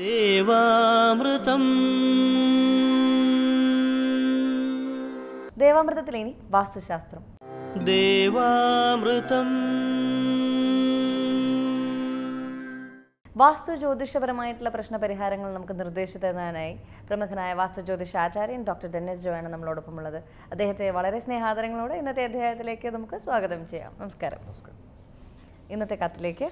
ദേവാമൃതം ദേവാമൃതത്തിലെ ഇനി വാസ്തുശാസ്ത്രം ദേവാമൃതം വാസ്തു ജ്യോതിഷപരമായിട്ടുള്ള പ്രശ്ന പരിഹാരങ്ങൾ നമുക്ക് നിർദ്ദേശം തരുന്നതിനായി പ്രമുഖനായ വാസ്തു ജ്യോതിഷ ആചാര്യൻ ഡോക്ടർ ഡെന്നിസ് ആണ് നമ്മളോടൊപ്പം ഉള്ളത് അദ്ദേഹത്തെ വളരെ സ്നേഹാദരങ്ങളോടെ ഇന്നത്തെ അധ്യായത്തിലേക്ക് നമുക്ക് സ്വാഗതം ചെയ്യാം നമസ്കാരം നമസ്കാരം ഇന്നത്തെ കത്തിലേക്ക്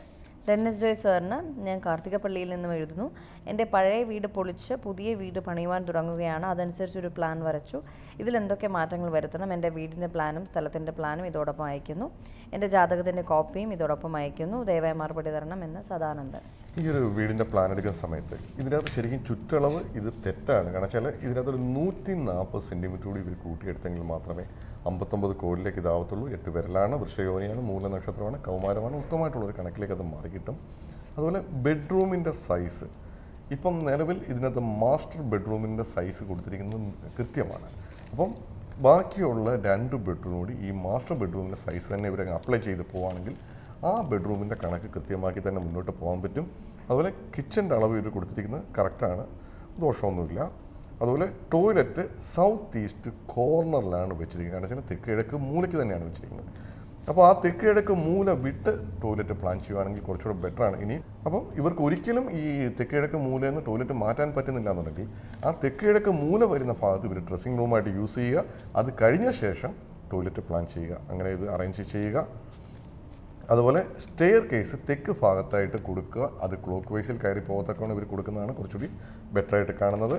ഡെന്നിസ് ജോയ് സാറിന് ഞാൻ കാർത്തികപ്പള്ളിയിൽ നിന്നും എഴുതുന്നു എൻ്റെ പഴയ വീട് പൊളിച്ച് പുതിയ വീട് പണിയുവാൻ തുടങ്ങുകയാണ് അതനുസരിച്ച് ഒരു പ്ലാൻ വരച്ചു ഇതിൽ എന്തൊക്കെ മാറ്റങ്ങൾ വരുത്തണം എൻ്റെ വീടിൻ്റെ പ്ലാനും സ്ഥലത്തിൻ്റെ പ്ലാനും ഇതോടൊപ്പം അയക്കുന്നു എൻ്റെ ജാതകത്തിൻ്റെ കോപ്പിയും ഇതോടൊപ്പം അയക്കുന്നു ദയവായി മറുപടി തരണം എന്ന് സദാനന്ദൻ ഈ ഒരു വീടിൻ്റെ പ്ലാൻ എടുക്കുന്ന സമയത്ത് ഇതിനകത്ത് ശരിക്കും ചുറ്റളവ് ഇത് തെറ്റാണ് കാരണം വെച്ചാൽ ഇതിനകത്ത് ഒരു നൂറ്റി നാൽപ്പത് സെൻറ്റിമീറ്റർ കൂടി ഇവർ കൂട്ടിയെടുത്തെങ്കിൽ മാത്രമേ അമ്പത്തൊമ്പത് കോടിയിലേക്ക് ഇതാവത്തുള്ളൂ എട്ട് വിരലാണ് വൃക്ഷയോനിയാണ് മൂല നക്ഷത്രമാണ് കൗമാരമാണ് ഒരു കണക്കിലേക്ക് അത് മാറി കിട്ടും അതുപോലെ ബെഡ്റൂമിൻ്റെ സൈസ് ഇപ്പം നിലവിൽ ഇതിനകത്ത് മാസ്റ്റർ ബെഡ്റൂമിൻ്റെ സൈസ് കൊടുത്തിരിക്കുന്നത് കൃത്യമാണ് അപ്പം ബാക്കിയുള്ള രണ്ട് ബെഡ്റൂം കൂടി ഈ മാസ്റ്റർ ബെഡ്റൂമിൻ്റെ സൈസ് തന്നെ ഇവരങ്ങ് അപ്ലൈ ചെയ്ത് പോവുകയാണെങ്കിൽ ആ ബെഡ്റൂമിൻ്റെ കണക്ക് കൃത്യമാക്കി തന്നെ മുന്നോട്ട് പോകാൻ പറ്റും അതുപോലെ കിച്ചൻ്റെ അളവ് ഇവർ കൊടുത്തിരിക്കുന്നത് കറക്റ്റാണ് ദോഷമൊന്നുമില്ല അതുപോലെ ടോയ്ലറ്റ് സൗത്ത് ഈസ്റ്റ് കോർണറിലാണ് വെച്ചിരിക്കുന്നത് കാരണം വെച്ചാൽ തെക്ക് കിഴക്ക് മൂലയ്ക്ക് തന്നെയാണ് വെച്ചിരിക്കുന്നത് അപ്പോൾ ആ തെക്ക് കിഴക്ക് മൂല വിട്ട് ടോയ്ലറ്റ് പ്ലാൻ ചെയ്യുകയാണെങ്കിൽ കുറച്ചുകൂടെ ബെറ്ററാണ് ഇനി അപ്പം ഇവർക്ക് ഒരിക്കലും ഈ തെക്ക് കിഴക്ക് മൂലയിൽ നിന്ന് ടോയ്ലറ്റ് മാറ്റാൻ പറ്റുന്നില്ല എന്നുണ്ടെങ്കിൽ ആ തെക്ക് കിഴക്ക് മൂല വരുന്ന ഭാഗത്ത് ഇവർ ഡ്രസ്സിംഗ് റൂമായിട്ട് യൂസ് ചെയ്യുക അത് കഴിഞ്ഞ ശേഷം ടോയ്ലറ്റ് പ്ലാൻ ചെയ്യുക അങ്ങനെ ഇത് അറേഞ്ച് ചെയ്യുക അതുപോലെ സ്റ്റെയർ കേസ് തെക്ക് ഭാഗത്തായിട്ട് കൊടുക്കുക അത് ക്ലോക്ക് വൈസിൽ കയറി പോകത്തക്കാണ് ഇവർ കൊടുക്കുന്നതാണ് കുറച്ചുകൂടി ബെറ്റർ ആയിട്ട് കാണുന്നത്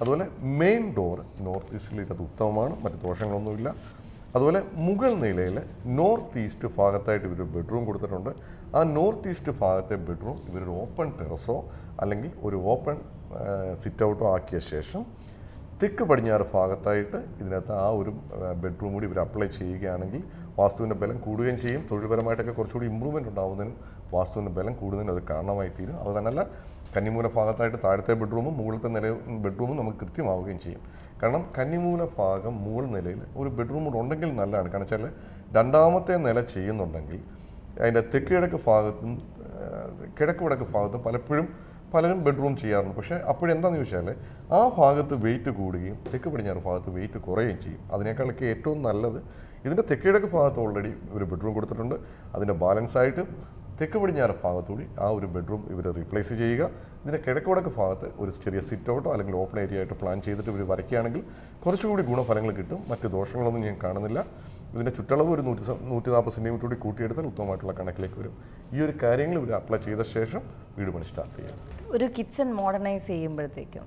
അതുപോലെ മെയിൻ ഡോർ നോർത്ത് ഈസ്റ്റിൽ അത് ഉത്തമമാണ് മറ്റ് ദോഷങ്ങളൊന്നുമില്ല അതുപോലെ മുകൾ നിലയിൽ നോർത്ത് ഈസ്റ്റ് ഭാഗത്തായിട്ട് ഇവർ ബെഡ്റൂം കൊടുത്തിട്ടുണ്ട് ആ നോർത്ത് ഈസ്റ്റ് ഭാഗത്തെ ബെഡ്റൂം ഇവരൊരു ഓപ്പൺ ടെറസോ അല്ലെങ്കിൽ ഒരു ഓപ്പൺ സിറ്റ് ഔട്ടോ ആക്കിയ ശേഷം തെക്ക് പടിഞ്ഞാറ് ഭാഗത്തായിട്ട് ഇതിനകത്ത് ആ ഒരു ബെഡ്റൂം കൂടി ഇവർ അപ്ലൈ ചെയ്യുകയാണെങ്കിൽ വാസ്തുവിൻ്റെ ബലം കൂടുകയും ചെയ്യും തൊഴിൽപരമായിട്ടൊക്കെ കുറച്ചുകൂടി ഇമ്പ്രൂവ്മെൻ്റ് ഉണ്ടാവുന്നതിനും വാസ്തുവിൻ്റെ ബലം കൂടുന്നതിനും അത് കാരണമായി തീരും അത് തന്നെയല്ല കന്നിമൂല ഭാഗത്തായിട്ട് താഴത്തെ ബെഡ്റൂമും മുകളിലത്തെ നില ബെഡ്റൂമും നമുക്ക് കൃത്യമാവുകയും ചെയ്യും കാരണം കന്നിമൂല ഭാഗം മുകൾ നിലയിൽ ഒരു ബെഡ്റൂം കൂടെ ഉണ്ടെങ്കിൽ നല്ലതാണ് കാരണം വെച്ചാൽ രണ്ടാമത്തെ നില ചെയ്യുന്നുണ്ടെങ്കിൽ അതിൻ്റെ തെക്കിഴക്ക് ഭാഗത്തും കിഴക്ക് വടക്ക് ഭാഗത്ത് പലപ്പോഴും പലരും ബെഡ്റൂം ചെയ്യാറുണ്ട് പക്ഷേ അപ്പോഴെന്താണെന്ന് ചോദിച്ചാൽ ആ ഭാഗത്ത് വെയിറ്റ് കൂടുകയും തെക്ക് പടിഞ്ഞാറ് ഭാഗത്ത് വെയിറ്റ് കുറയുകയും ചെയ്യും അതിനേക്കാളൊക്കെ ഏറ്റവും നല്ലത് ഇതിൻ്റെ തെക്കിഴക്ക് ഭാഗത്ത് ഓൾറെഡി ഒരു ബെഡ്റൂം കൊടുത്തിട്ടുണ്ട് അതിൻ്റെ ബാലൻസ് ആയിട്ട് തെക്ക് പടിഞ്ഞാറ് ഭാഗത്തുകൂടി ആ ഒരു ബെഡ്റൂം ഇവർ റീപ്ലേസ് ചെയ്യുക ഇതിൻ്റെ വടക്ക് ഭാഗത്ത് ഒരു ചെറിയ സിറ്റ് ഔട്ടോ അല്ലെങ്കിൽ ഓപ്പൺ ഏരിയ ആയിട്ട് പ്ലാൻ ചെയ്തിട്ട് ഇവർ വരയ്ക്കുകയാണെങ്കിൽ കുറച്ചുകൂടി ഗുണഫലങ്ങൾ കിട്ടും മറ്റ് ദോഷങ്ങളൊന്നും ഞാൻ കാണുന്നില്ല ഇതിൻ്റെ ചുറ്റളവ് ഒരു നൂറ്റി നൂറ്റി നാൽപ്പത് സെൻറ്റിമീറ്റർ കൂടി കൂട്ടിയെടുത്താൽ ഉത്തമമായിട്ടുള്ള കണക്കിലേക്ക് വരും ഈ ഒരു കാര്യങ്ങൾ ഇവർ അപ്ലൈ ചെയ്ത ശേഷം വീട് പണി സ്റ്റാർട്ട് ചെയ്യാം ഒരു കിച്ചൺ മോഡേണൈസ് ചെയ്യുമ്പോഴത്തേക്കും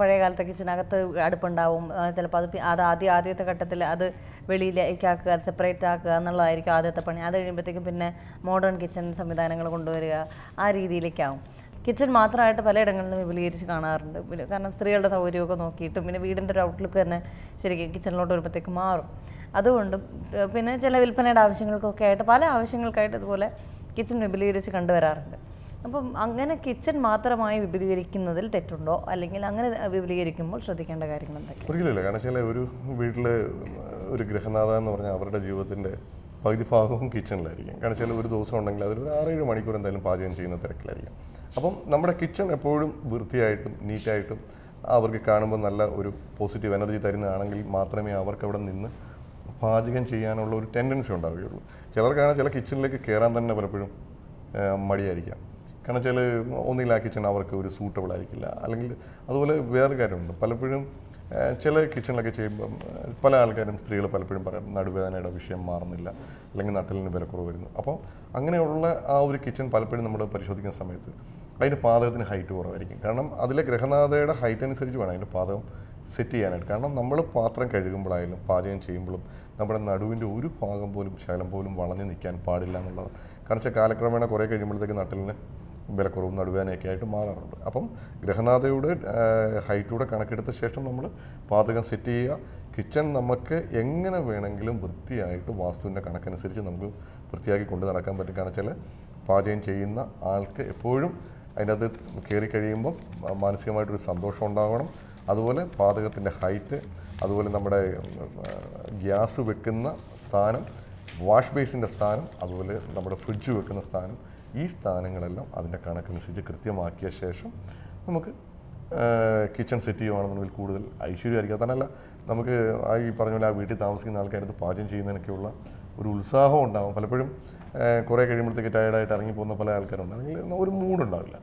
പഴയ കാലത്തെ കിച്ചണകത്ത് അടുപ്പുണ്ടാവും ചിലപ്പോൾ അത് അത് ആദ്യം ആദ്യത്തെ ഘട്ടത്തിൽ അത് വെളിയിലേക്ക് ആക്കുക സെപ്പറേറ്റ് ആക്കുക എന്നുള്ളതായിരിക്കും ആദ്യത്തെ പണി അത് കഴിയുമ്പോഴത്തേക്കും പിന്നെ മോഡേൺ കിച്ചൺ സംവിധാനങ്ങൾ കൊണ്ടുവരിക ആ രീതിയിലേക്കാവും കിച്ചൺ മാത്രമായിട്ട് പലയിടങ്ങളിലും വിപുലീകരിച്ച് കാണാറുണ്ട് കാരണം സ്ത്രീകളുടെ സൗകര്യമൊക്കെ നോക്കിയിട്ടും പിന്നെ വീടിൻ്റെ ഒരു ഔട്ട്ലുക്ക് തന്നെ ശരിക്കും കിച്ചണിലോട്ട് വരുമ്പോഴത്തേക്ക് മാറും അതുകൊണ്ട് പിന്നെ ചില വിൽപ്പനയുടെ ആവശ്യങ്ങൾക്കൊക്കെ ആയിട്ട് പല ആവശ്യങ്ങൾക്കായിട്ട് ഇതുപോലെ കിച്ചൺ വിപുലീകരിച്ച് കണ്ടുവരാറുണ്ട് അപ്പം അങ്ങനെ കിച്ചൺ മാത്രമായി വിപുലീകരിക്കുന്നതിൽ തെറ്റുണ്ടോ അല്ലെങ്കിൽ അങ്ങനെ വിപുലീകരിക്കുമ്പോൾ ശ്രദ്ധിക്കേണ്ട കാര്യങ്ങൾ എന്തൊക്കെ ഒരിക്കലില്ല കാരണം വെച്ചാൽ ഒരു വീട്ടിൽ ഒരു ഗൃഹനാഥ എന്ന് പറഞ്ഞാൽ അവരുടെ ജീവിതത്തിൻ്റെ പകുതി ഭാഗവും കിച്ചണിലായിരിക്കും കാരണം വെച്ചാൽ ഒരു ദിവസം ഉണ്ടെങ്കിൽ അതിൽ ഒരു ആറേഴ് മണിക്കൂർ എന്തായാലും പാചകം ചെയ്യുന്ന തിരക്കിലായിരിക്കും അപ്പം നമ്മുടെ കിച്ചൺ എപ്പോഴും വൃത്തിയായിട്ടും നീറ്റായിട്ടും അവർക്ക് കാണുമ്പോൾ നല്ല ഒരു പോസിറ്റീവ് എനർജി തരുന്നതാണെങ്കിൽ മാത്രമേ അവർക്ക് അവിടെ നിന്ന് പാചകം ചെയ്യാനുള്ള ഒരു ടെൻഡൻസി ഉണ്ടാവുകയുള്ളൂ ചിലർക്കാണ് ചില കിച്ചണിലേക്ക് കയറാൻ തന്നെ പലപ്പോഴും മടിയായിരിക്കാം കാരണം വെച്ചാൽ ഒന്നില്ല കിച്ചൺ അവർക്ക് ഒരു സൂട്ടബിൾ ആയിരിക്കില്ല അല്ലെങ്കിൽ അതുപോലെ വേറെ കാര്യമുണ്ട് പലപ്പോഴും ചില കിച്ചണിലൊക്കെ ചെയ്യുമ്പം പല ആൾക്കാരും സ്ത്രീകൾ പലപ്പോഴും പറയാം നടുവേദനയുടെ വിഷയം മാറുന്നില്ല അല്ലെങ്കിൽ നട്ടലിന് വിലക്കുറവ് വരുന്നു അപ്പോൾ അങ്ങനെയുള്ള ആ ഒരു കിച്ചൺ പലപ്പോഴും നമ്മൾ പരിശോധിക്കുന്ന സമയത്ത് അതിൻ്റെ പാതകത്തിന് ഹൈറ്റ് കുറവായിരിക്കും കാരണം അതിലെ ഗ്രഹനാഥയുടെ ഹൈറ്റ് അനുസരിച്ച് വേണം അതിൻ്റെ പാതകം സെറ്റ് ചെയ്യാനായിട്ട് കാരണം നമ്മൾ പാത്രം കഴുകുമ്പോഴായാലും പാചകം ചെയ്യുമ്പോഴും നമ്മുടെ നടുവിൻ്റെ ഒരു ഭാഗം പോലും ശകലം പോലും വളഞ്ഞു നിൽക്കാൻ പാടില്ല എന്നുള്ളത് കാരണം വെച്ചാൽ കാലക്രമേണ കുറേ കഴിയുമ്പോഴത്തേക്ക് നട്ടലിന് വിലക്കുറവും നടുവേനയൊക്കെ ആയിട്ട് മാറാറുണ്ട് അപ്പം ഗ്രഹനാഥയുടെ ഹൈറ്റൂടെ കണക്കെടുത്ത ശേഷം നമ്മൾ പാചകം സെറ്റ് ചെയ്യുക കിച്ചൺ നമുക്ക് എങ്ങനെ വേണമെങ്കിലും വൃത്തിയായിട്ട് വാസ്തുവിൻ്റെ കണക്കനുസരിച്ച് നമുക്ക് വൃത്തിയാക്കി കൊണ്ട് നടക്കാൻ പറ്റും കാരണം വെച്ചാൽ പാചകം ചെയ്യുന്ന ആൾക്ക് എപ്പോഴും അത് കയറി കഴിയുമ്പം മാനസികമായിട്ടൊരു സന്തോഷം ഉണ്ടാകണം അതുപോലെ പാചകത്തിൻ്റെ ഹൈറ്റ് അതുപോലെ നമ്മുടെ ഗ്യാസ് വെക്കുന്ന സ്ഥാനം വാഷ് ബേസിൻ്റെ സ്ഥാനം അതുപോലെ നമ്മുടെ ഫ്രിഡ്ജ് വെക്കുന്ന സ്ഥാനം ഈ സ്ഥാനങ്ങളെല്ലാം അതിൻ്റെ കണക്കനുസരിച്ച് കൃത്യമാക്കിയ ശേഷം നമുക്ക് കിച്ചൺ സെറ്റ് ചെയ്യുവാണെന്നുണ്ടെങ്കിൽ കൂടുതൽ ഐശ്വര്യമായിരിക്കും അതല്ല നമുക്ക് ഈ പറഞ്ഞ പോലെ ആ വീട്ടിൽ താമസിക്കുന്ന ആൾക്കാരത് പാചകം ചെയ്യുന്നതിനൊക്കെയുള്ള ഒരു ഉത്സാഹം ഉണ്ടാകും പലപ്പോഴും കുറേ കഴിയുമ്പോഴത്തേക്ക് ടയർഡായിട്ട് ഇറങ്ങിപ്പോകുന്ന പല ആൾക്കാരുണ്ട് അല്ലെങ്കിൽ ഒരു മൂഡുണ്ടാവില്ല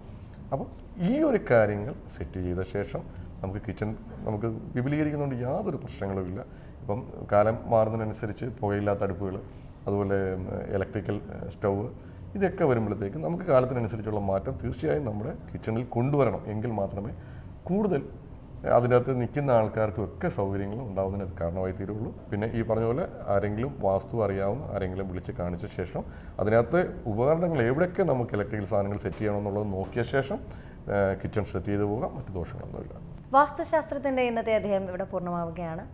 അപ്പം ഈ ഒരു കാര്യങ്ങൾ സെറ്റ് ചെയ്ത ശേഷം നമുക്ക് കിച്ചൺ നമുക്ക് വിപുലീകരിക്കുന്നതുകൊണ്ട് യാതൊരു പ്രശ്നങ്ങളും ഇല്ല ഇപ്പം കാലം മാറുന്നതിനനുസരിച്ച് പുകയില്ലാത്ത അടുപ്പുകൾ അതുപോലെ ഇലക്ട്രിക്കൽ സ്റ്റൗവ് ഇതൊക്കെ വരുമ്പോഴത്തേക്ക് നമുക്ക് കാലത്തിനനുസരിച്ചുള്ള മാറ്റം തീർച്ചയായും നമ്മുടെ കിച്ചണിൽ കൊണ്ടുവരണം എങ്കിൽ മാത്രമേ കൂടുതൽ അതിനകത്ത് നിൽക്കുന്ന ഒക്കെ സൗകര്യങ്ങൾ ഉണ്ടാവുന്നതിന് അത് കാരണമായി തീരുള്ളൂ പിന്നെ ഈ പറഞ്ഞ പോലെ ആരെങ്കിലും വാസ്തു അറിയാവുന്ന ആരെങ്കിലും വിളിച്ച് കാണിച്ച ശേഷം അതിനകത്ത് ഉപകരണങ്ങൾ എവിടെയൊക്കെ നമുക്ക് ഇലക്ട്രിക്കൽ സാധനങ്ങൾ സെറ്റ് ചെയ്യണമെന്നുള്ളത് നോക്കിയ ശേഷം കിച്ചൺ സെറ്റ് ചെയ്ത് പോകാം മറ്റു ദോഷങ്ങളൊന്നുമില്ല വാസ്തുശാസ്ത്രത്തിൻ്റെ ഇന്നത്തെ അദ്ദേഹം ഇവിടെ പൂർണ്ണമാവുകയാണ്